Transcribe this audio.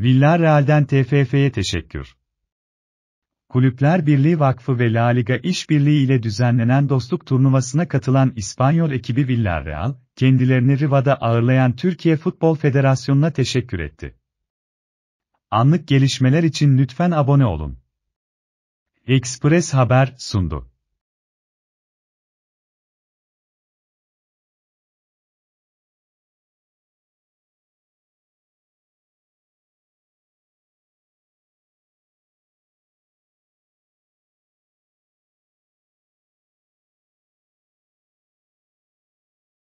Villarreal'den TFF'ye teşekkür. Kulüpler Birliği Vakfı ve La Liga İşbirliği ile düzenlenen dostluk turnuvasına katılan İspanyol ekibi Villarreal, kendilerini Riva'da ağırlayan Türkiye Futbol Federasyonu'na teşekkür etti. Anlık gelişmeler için lütfen abone olun. Express Haber sundu.